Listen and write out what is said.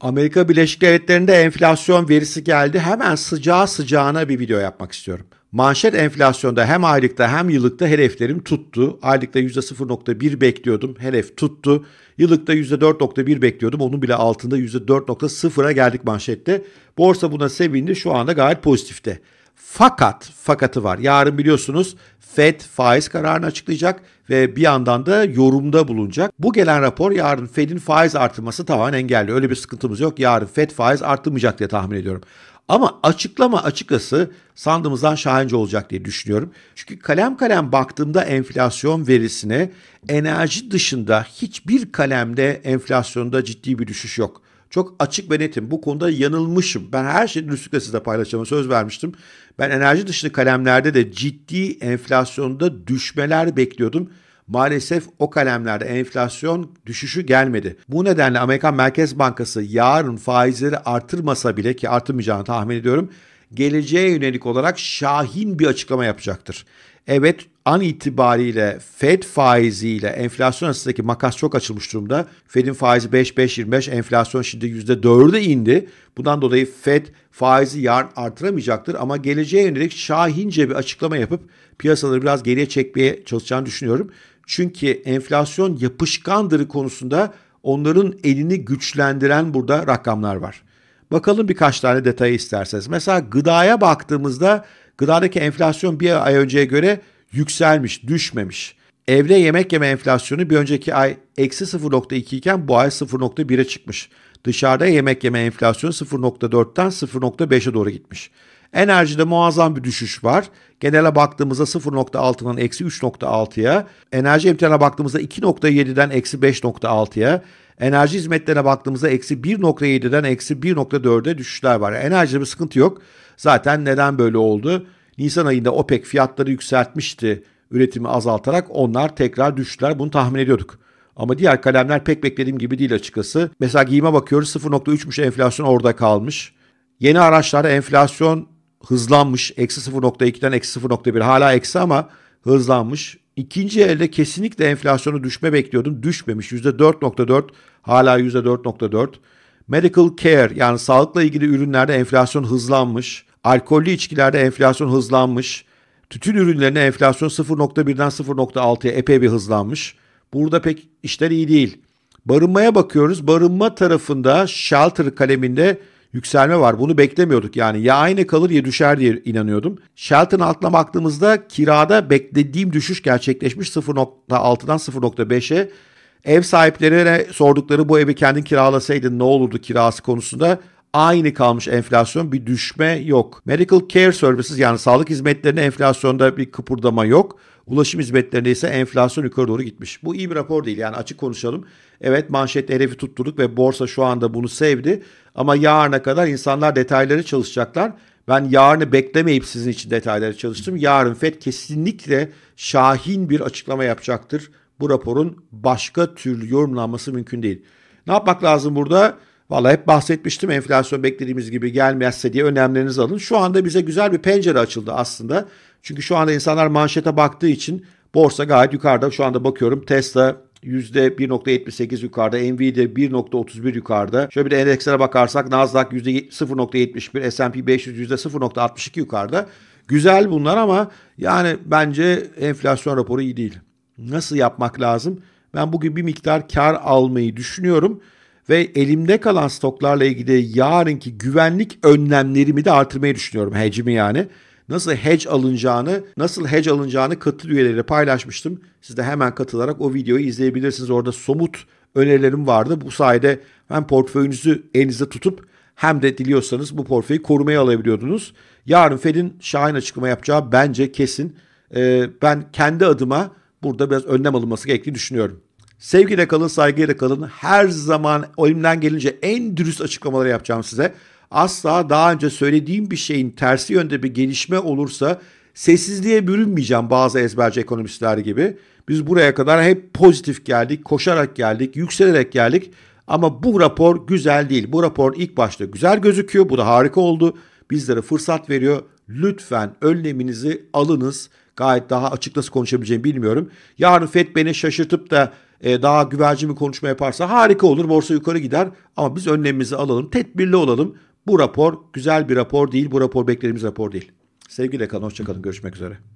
Amerika Birleşik Devletleri'nde enflasyon verisi geldi. Hemen sıcağı sıcağına bir video yapmak istiyorum. Manşet enflasyonda hem aylıkta hem yıllıkta hedeflerim tuttu. Aylıkta %0.1 bekliyordum. Hedef tuttu. Yıllıkta %4.1 bekliyordum. Onun bile altında %4.0'a geldik manşette. Borsa buna sevindi. Şu anda gayet pozitifte. Fakat fakatı var. Yarın biliyorsunuz Fed faiz kararını açıklayacak ve bir yandan da yorumda bulunacak. Bu gelen rapor yarın Fed'in faiz artırması tamamen engelli. Öyle bir sıkıntımız yok. Yarın Fed faiz arttırmayacak diye tahmin ediyorum. Ama açıklama açıkçası sandığımızdan şahince olacak diye düşünüyorum. Çünkü kalem kalem baktığımda enflasyon verisine enerji dışında hiçbir kalemde enflasyonda ciddi bir düşüş yok. Çok açık ve netim. Bu konuda yanılmışım. Ben her şeyi dürüstlükle size paylaşacağıma söz vermiştim. Ben enerji dışlı kalemlerde de ciddi enflasyonda düşmeler bekliyordum. Maalesef o kalemlerde enflasyon düşüşü gelmedi. Bu nedenle Amerikan Merkez Bankası yarın faizleri artırmasa bile ki artırmayacağını tahmin ediyorum geleceğe yönelik olarak şahin bir açıklama yapacaktır. Evet an itibariyle Fed faiziyle enflasyon arasındaki makas çok açılmış durumda. Fed'in faizi 5-5-25 enflasyon şimdi %4'e indi. Bundan dolayı Fed faizi yarın artıramayacaktır ama geleceğe yönelik şahince bir açıklama yapıp piyasaları biraz geriye çekmeye çalışacağını düşünüyorum. Çünkü enflasyon yapışkandır konusunda onların elini güçlendiren burada rakamlar var. Bakalım birkaç tane detayı isterseniz. Mesela gıdaya baktığımızda Gıdadaki enflasyon bir ay önceye göre yükselmiş, düşmemiş. Evde yemek yeme enflasyonu bir önceki ay eksi 0.2 iken bu ay 0.1'e çıkmış. Dışarıda yemek yeme enflasyonu 0.4'ten 0.5'e doğru gitmiş. Enerjide muazzam bir düşüş var. Genele baktığımızda 0.6'dan eksi 3.6'ya, enerji emtiana baktığımızda 2.7'den eksi 5.6'ya, Enerji hizmetlerine baktığımızda eksi 1.7'den eksi 1.4'e düşüşler var. Yani enerjide bir sıkıntı yok. Zaten neden böyle oldu? Nisan ayında OPEC fiyatları yükseltmişti üretimi azaltarak onlar tekrar düştüler. Bunu tahmin ediyorduk. Ama diğer kalemler pek beklediğim gibi değil açıkçası. Mesela giyime bakıyoruz 0.3'müş enflasyon orada kalmış. Yeni araçlarda enflasyon hızlanmış. Eksi 0.2'den eksi 0.1 hala eksi ama hızlanmış. İkinci elde kesinlikle enflasyonu düşme bekliyordum. Düşmemiş. %4.4 hala %4.4. Medical care yani sağlıkla ilgili ürünlerde enflasyon hızlanmış. Alkollü içkilerde enflasyon hızlanmış. Tütün ürünlerine enflasyon 0.1'den 0.6'ya epey bir hızlanmış. Burada pek işler iyi değil. Barınmaya bakıyoruz. Barınma tarafında shelter kaleminde yükselme var. Bunu beklemiyorduk yani. Ya aynı kalır ya düşer diye inanıyordum. Shelton altına baktığımızda kirada beklediğim düşüş gerçekleşmiş 0.6'dan 0.5'e. Ev sahiplerine sordukları bu evi kendin kiralasaydın ne olurdu kirası konusunda aynı kalmış enflasyon bir düşme yok. Medical Care Services yani sağlık hizmetlerine enflasyonda bir kıpırdama yok. Ulaşım hizmetlerinde ise enflasyon yukarı doğru gitmiş. Bu iyi bir rapor değil yani açık konuşalım. Evet manşet hedefi tutturduk ve borsa şu anda bunu sevdi. Ama yarına kadar insanlar detayları çalışacaklar. Ben yarını beklemeyip sizin için detayları çalıştım. Yarın FED kesinlikle şahin bir açıklama yapacaktır. Bu raporun başka türlü yorumlanması mümkün değil. Ne yapmak lazım burada? Valla hep bahsetmiştim enflasyon beklediğimiz gibi gelmezse diye önlemlerinizi alın. Şu anda bize güzel bir pencere açıldı aslında. Çünkü şu anda insanlar manşete baktığı için borsa gayet yukarıda. Şu anda bakıyorum Tesla %1.78 yukarıda, Nvidia 1.31 yukarıda. Şöyle bir de endekslere bakarsak Nasdaq %0.71, S&P 500 %0.62 yukarıda. Güzel bunlar ama yani bence enflasyon raporu iyi değil. Nasıl yapmak lazım? Ben bugün bir miktar kar almayı düşünüyorum ve elimde kalan stoklarla ilgili yarınki güvenlik önlemlerimi de artırmayı düşünüyorum hedgimi yani. Nasıl hedge alınacağını, nasıl hedge alınacağını katıl üyeleriyle paylaşmıştım. Siz de hemen katılarak o videoyu izleyebilirsiniz. Orada somut önerilerim vardı. Bu sayede hem portföyünüzü elinizde tutup hem de diliyorsanız bu portföyü korumaya alabiliyordunuz. Yarın Fed'in Şahin açıklama yapacağı bence kesin. Ee, ben kendi adıma burada biraz önlem alınması gerektiğini düşünüyorum. Sevgiyle kalın, saygıyla kalın. Her zaman elimden gelince en dürüst açıklamaları yapacağım size. Asla daha önce söylediğim bir şeyin tersi yönde bir gelişme olursa sessizliğe bürünmeyeceğim bazı ezberci ekonomistler gibi. Biz buraya kadar hep pozitif geldik, koşarak geldik, yükselerek geldik. Ama bu rapor güzel değil. Bu rapor ilk başta güzel gözüküyor. Bu da harika oldu. Bizlere fırsat veriyor. Lütfen önleminizi alınız. Gayet daha açık nasıl konuşabileceğimi bilmiyorum. Yarın FED beni şaşırtıp da e, daha güvercin bir konuşma yaparsa harika olur. Borsa yukarı gider ama biz önlemimizi alalım. Tedbirli olalım. Bu rapor güzel bir rapor değil. Bu rapor beklediğimiz rapor değil. Sevgiyle kalın. Hoşçakalın. Görüşmek üzere.